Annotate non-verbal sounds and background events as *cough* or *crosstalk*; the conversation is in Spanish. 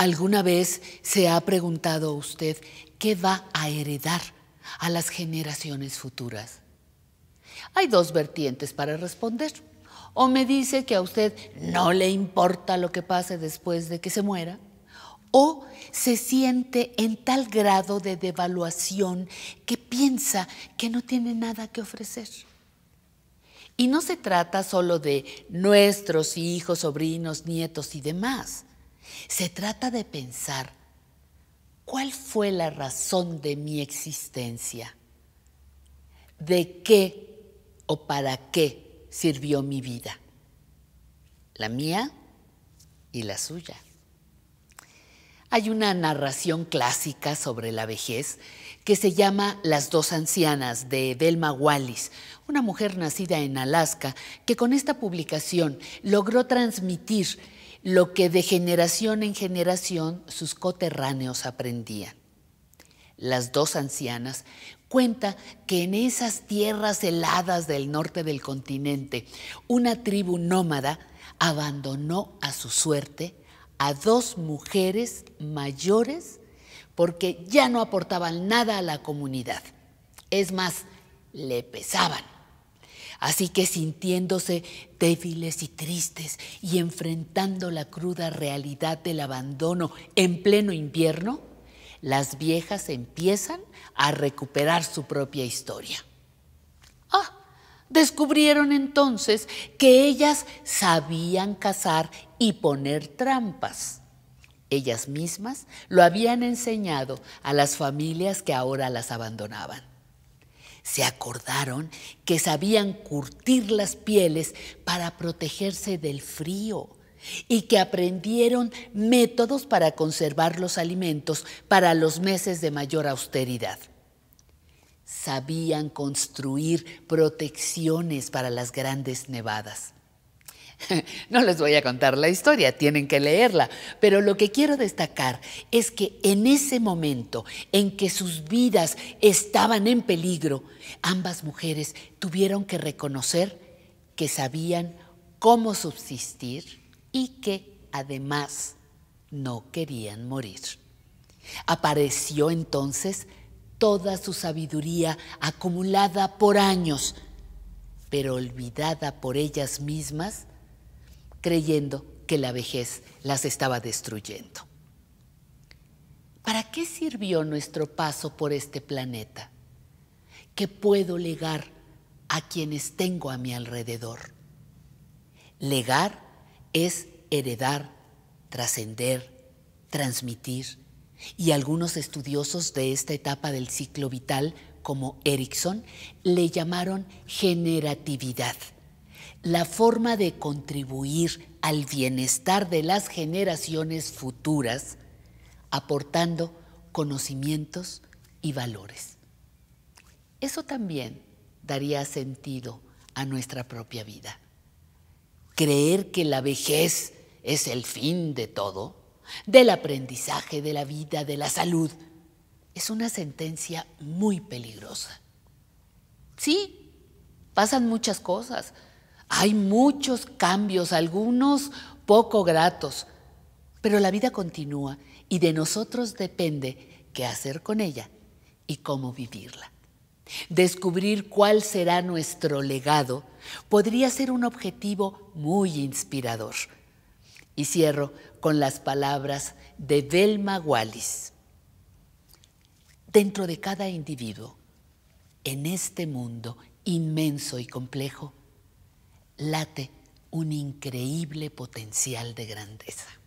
¿Alguna vez se ha preguntado usted qué va a heredar a las generaciones futuras? Hay dos vertientes para responder. O me dice que a usted no le importa lo que pase después de que se muera, o se siente en tal grado de devaluación que piensa que no tiene nada que ofrecer. Y no se trata solo de nuestros hijos, sobrinos, nietos y demás se trata de pensar cuál fue la razón de mi existencia, de qué o para qué sirvió mi vida, la mía y la suya. Hay una narración clásica sobre la vejez que se llama Las dos ancianas de Delma Wallis, una mujer nacida en Alaska que con esta publicación logró transmitir lo que de generación en generación sus coterráneos aprendían. Las dos ancianas cuentan que en esas tierras heladas del norte del continente, una tribu nómada abandonó a su suerte a dos mujeres mayores porque ya no aportaban nada a la comunidad. Es más, le pesaban. Así que sintiéndose débiles y tristes y enfrentando la cruda realidad del abandono en pleno invierno, las viejas empiezan a recuperar su propia historia. Ah, descubrieron entonces que ellas sabían cazar y poner trampas. Ellas mismas lo habían enseñado a las familias que ahora las abandonaban. Se acordaron que sabían curtir las pieles para protegerse del frío y que aprendieron métodos para conservar los alimentos para los meses de mayor austeridad. Sabían construir protecciones para las grandes nevadas *laughs* No les voy a contar la historia, tienen que leerla, pero lo que quiero destacar es que en ese momento en que sus vidas estaban en peligro, ambas mujeres tuvieron que reconocer que sabían cómo subsistir y que además no querían morir. Apareció entonces toda su sabiduría acumulada por años, pero olvidada por ellas mismas creyendo que la vejez las estaba destruyendo. ¿Para qué sirvió nuestro paso por este planeta? ¿Qué puedo legar a quienes tengo a mi alrededor? Legar es heredar, trascender, transmitir. Y algunos estudiosos de esta etapa del ciclo vital, como Erickson, le llamaron generatividad la forma de contribuir al bienestar de las generaciones futuras, aportando conocimientos y valores. Eso también daría sentido a nuestra propia vida. Creer que la vejez es el fin de todo, del aprendizaje, de la vida, de la salud, es una sentencia muy peligrosa. Sí, pasan muchas cosas, hay muchos cambios, algunos poco gratos, pero la vida continúa y de nosotros depende qué hacer con ella y cómo vivirla. Descubrir cuál será nuestro legado podría ser un objetivo muy inspirador. Y cierro con las palabras de Velma Wallis. Dentro de cada individuo, en este mundo inmenso y complejo, late un increíble potencial de grandeza.